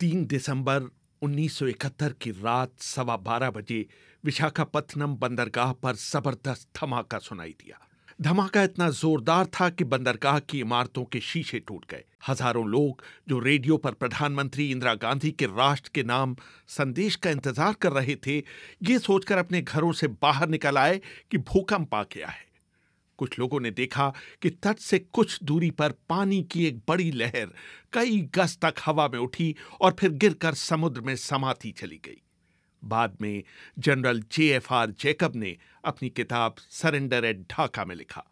तीन दिसंबर 1971 की रात सवा बारह बजे विशाखापत्तनम बंदरगाह पर जबरदस्त धमाका सुनाई दिया धमाका इतना जोरदार था कि बंदरगाह की इमारतों के शीशे टूट गए हजारों लोग जो रेडियो पर प्रधानमंत्री इंदिरा गांधी के राष्ट्र के नाम संदेश का इंतजार कर रहे थे ये सोचकर अपने घरों से बाहर निकल आए कि भूकंप आ गया है कुछ लोगों ने देखा कि तट से कुछ दूरी पर पानी की एक बड़ी लहर कई गज तक हवा में उठी और फिर गिरकर समुद्र में समाती चली गई बाद में general J F R Jacob ने अपनी किताब सरेंडर एट ढाका में लिखा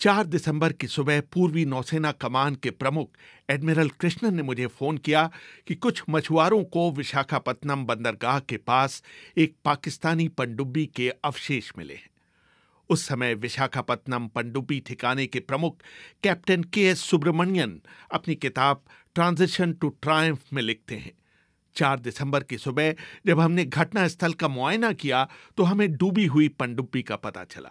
चार दिसंबर की सुबह पूर्वी नौसेना कमान के प्रमुख एडमिरल कृष्णन ने मुझे फोन किया कि कुछ मछुआरों को विशाखापत्तनम बंदरगाह के पास एक पाकिस्तानी पनडुब्बी के अवशेष मिले हैं उस समय विशाखापत्तनम पंडुबी ठिकाने के प्रमुख कैप्टन के एस सुब्रमण्यन अपनी किताब ट्रांजिशन टू ट्रायम्फ में लिखते हैं चार दिसंबर की सुबह जब हमने घटनास्थल का मुआयना किया तो हमें डूबी हुई पनडुब्बी का पता चला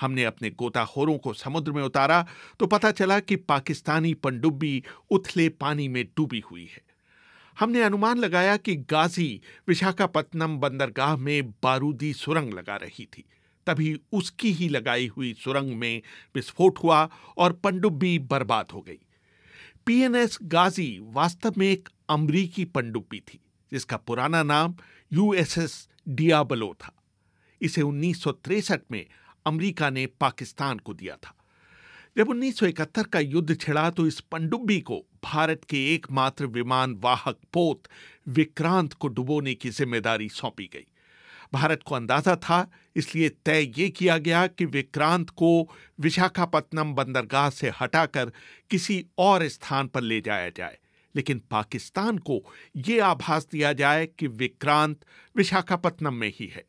हमने अपने गोताखोरों को समुद्र में उतारा तो पता चला कि पाकिस्तानी पनडुब्बी उथले पानी में डूबी हुई है हमने अनुमान लगाया कि गाजी विशाखापत्तनम बंदरगाह में बारूदी सुरंग लगा रही थी तभी उसकी ही लगाई हुई सुरंग में विस्फोट हुआ और पंडुब्बी बर्बाद हो गई पीएनएस गाजी वास्तव में एक अमरीकी पंडुब्बी थी जिसका पुराना नाम यूएसएस डियाबलो था इसे उन्नीस में अमरीका ने पाकिस्तान को दिया था जब 1971 का युद्ध छिड़ा तो इस पनडुब्बी को भारत के एकमात्र विमान वाहक पोत विक्रांत को डुबोने की जिम्मेदारी सौंपी गई भारत को अंदाज़ा था इसलिए तय ये किया गया कि विक्रांत को विशाखापत्तनम बंदरगाह से हटाकर किसी और स्थान पर ले जाया जाए लेकिन पाकिस्तान को ये आभास दिया जाए कि विक्रांत विशाखापत्तनम में ही है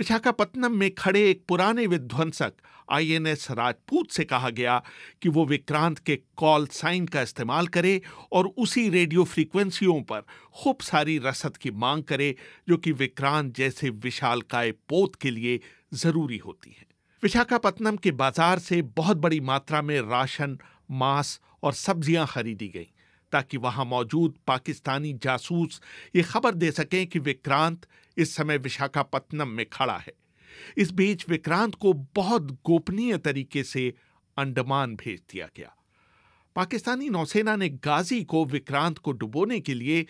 विशाखापत्तनम में खड़े एक पुराने विध्वंसक आईएनएस राजपूत से कहा गया कि वो विक्रांत के कॉल साइन का इस्तेमाल करे और उसी रेडियो फ्रीक्वेंसियों पर खूब सारी रसद की मांग करे जो कि विक्रांत जैसे विशालकाय पोत के लिए ज़रूरी होती है विशाखापत्तनम के बाजार से बहुत बड़ी मात्रा में राशन मांस और सब्जियां खरीदी गईं ताकि वहां मौजूद पाकिस्तानी जासूस ये खबर दे सकें कि विक्रांत इस समय विशाखापत्तनम में खड़ा है इस बीच विक्रांत को बहुत गोपनीय तरीके से अंडमान भेज दिया गया पाकिस्तानी नौसेना ने गाजी को विक्रांत को डुबोने के लिए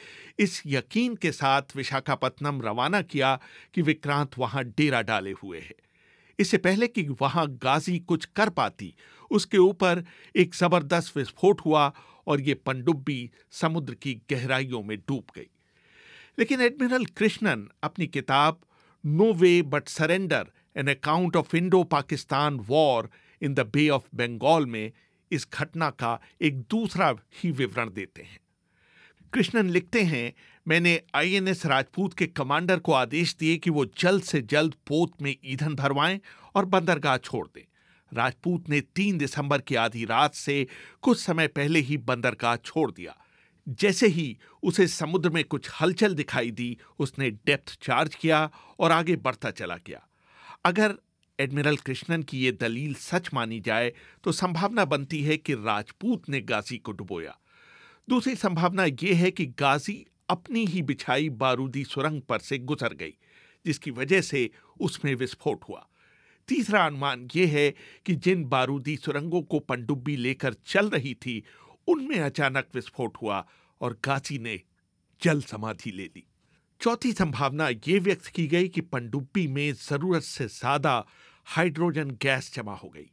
इस यकीन के साथ विशाखापत्तनम रवाना किया कि विक्रांत वहां डेरा डाले हुए है इससे पहले कि वहां गाजी कुछ कर पाती उसके ऊपर एक जबरदस्त विस्फोट हुआ और ये पनडुब्बी समुद्र की गहराइयों में डूब गई लेकिन एडमिरल कृष्णन अपनी किताब no way but surrender an account of Indo Pakistan war in the bay of Bengal में इस घटना का एक दूसरा ही विवरण देते हैं कृष्णन लिखते हैं मैंने आईएनएस राजपूत के कमांडर को आदेश दिए कि वो जल्द से जल्द पोत में ईंधन भरवाएं और बंदरगाह छोड़ दें राजपूत ने तीन दिसंबर की आधी रात से कुछ समय पहले ही बंदरगाह छोड़ दिया जैसे ही उसे समुद्र में कुछ हलचल दिखाई दी उसने डेप्थ चार्ज किया और आगे बढ़ता चला गया अगर एडमिरल कृष्णन की यह दलील सच मानी जाए तो संभावना बनती है कि राजपूत ने गाजी को डुबोया दूसरी संभावना यह है कि गाजी अपनी ही बिछाई बारूदी सुरंग पर से गुजर गई जिसकी वजह से उसमें विस्फोट हुआ तीसरा अनुमान यह है कि जिन बारूदी सुरंगों को पनडुब्बी लेकर चल रही थी उनमें अचानक विस्फोट हुआ और काची ने जल समाधि ले ली चौथी संभावना ये व्यक्त की गई कि पनडुब्बी में जरूरत से ज्यादा हाइड्रोजन गैस जमा हो गई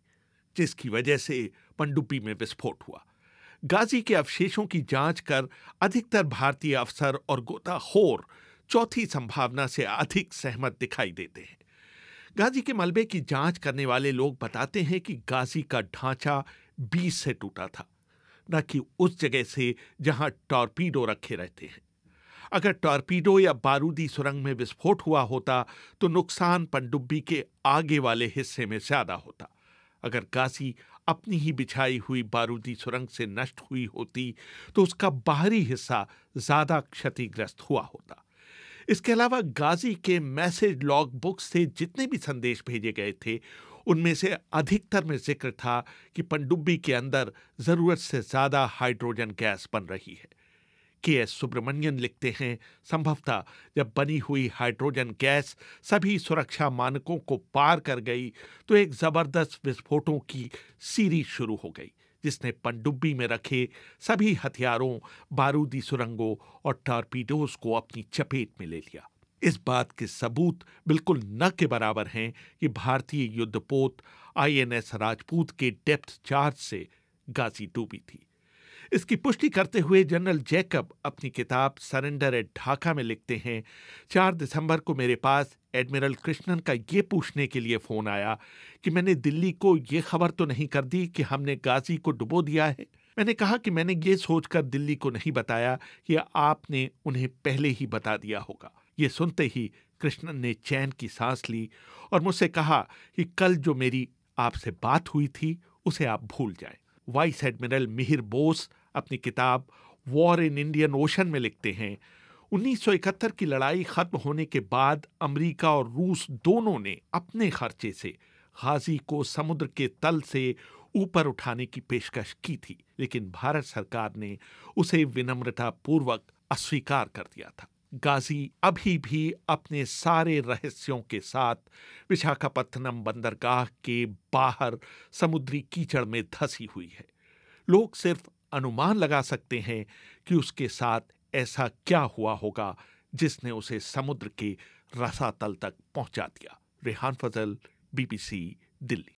जिसकी वजह से पनडुब्बी में विस्फोट हुआ गाजी के अवशेषों की जांच कर अधिकतर भारतीय अफसर और गोताखोर चौथी संभावना से अधिक सहमत दिखाई देते हैं गाजी के मलबे की जांच करने वाले लोग बताते हैं कि गाजी का ढांचा बीस से टूटा था न कि उस जगह से जहां टॉर्पीडो रखे रहते हैं अगर टॉर्पीडो या बारूदी सुरंग में विस्फोट हुआ होता तो नुकसान पनडुब्बी के आगे वाले हिस्से में ज्यादा होता अगर गाजी अपनी ही बिछाई हुई बारूदी सुरंग से नष्ट हुई होती तो उसका बाहरी हिस्सा ज्यादा क्षतिग्रस्त हुआ होता इसके अलावा गाजी के मैसेज लॉग बुक से जितने भी संदेश भेजे गए थे उनमें से अधिकतर में जिक्र था कि पनडुब्बी के अंदर ज़रूरत से ज़्यादा हाइड्रोजन गैस बन रही है के एस सुब्रमण्यन लिखते हैं संभवतः जब बनी हुई हाइड्रोजन गैस सभी सुरक्षा मानकों को पार कर गई तो एक ज़बरदस्त विस्फोटों की सीरीज शुरू हो गई जिसने पनडुब्बी में रखे सभी हथियारों बारूदी सुरंगों और टॉर्पीडोज को अपनी चपेट में ले लिया इस बात के सबूत बिल्कुल न के बराबर हैं कि भारतीय युद्धपोत आईएनएस राजपूत के डेप्थ चार्ज से गाजी डूबी थी इसकी पुष्टि करते हुए जनरल जैकब अपनी किताब सरेंडर एट ढाका में लिखते हैं चार दिसंबर को मेरे पास एडमिरल कृष्णन का ये पूछने के लिए फ़ोन आया कि मैंने दिल्ली को ये खबर तो नहीं कर दी कि हमने गाजी को डुबो दिया है मैंने कहा कि मैंने ये सोचकर दिल्ली को नहीं बताया कि आपने उन्हें पहले ही बता दिया होगा ये सुनते ही कृष्णन ने चैन की सांस ली और मुझसे कहा कि कल जो मेरी आपसे बात हुई थी उसे आप भूल जाएं। वाइस एडमिरल मिहिर बोस अपनी किताब वॉर इन इंडियन ओशन में लिखते हैं 1971 की लड़ाई खत्म होने के बाद अमेरिका और रूस दोनों ने अपने खर्चे से गाजी को समुद्र के तल से ऊपर उठाने की पेशकश की थी लेकिन भारत सरकार ने उसे विनम्रता पूर्वक अस्वीकार कर दिया था गाजी अभी भी अपने सारे रहस्यों के साथ विशाखापत्तनम बंदरगाह के बाहर समुद्री कीचड़ में धसी हुई है लोग सिर्फ अनुमान लगा सकते हैं कि उसके साथ ऐसा क्या हुआ होगा जिसने उसे समुद्र के रसातल तक पहुंचा दिया रेहान फजल बीबीसी दिल्ली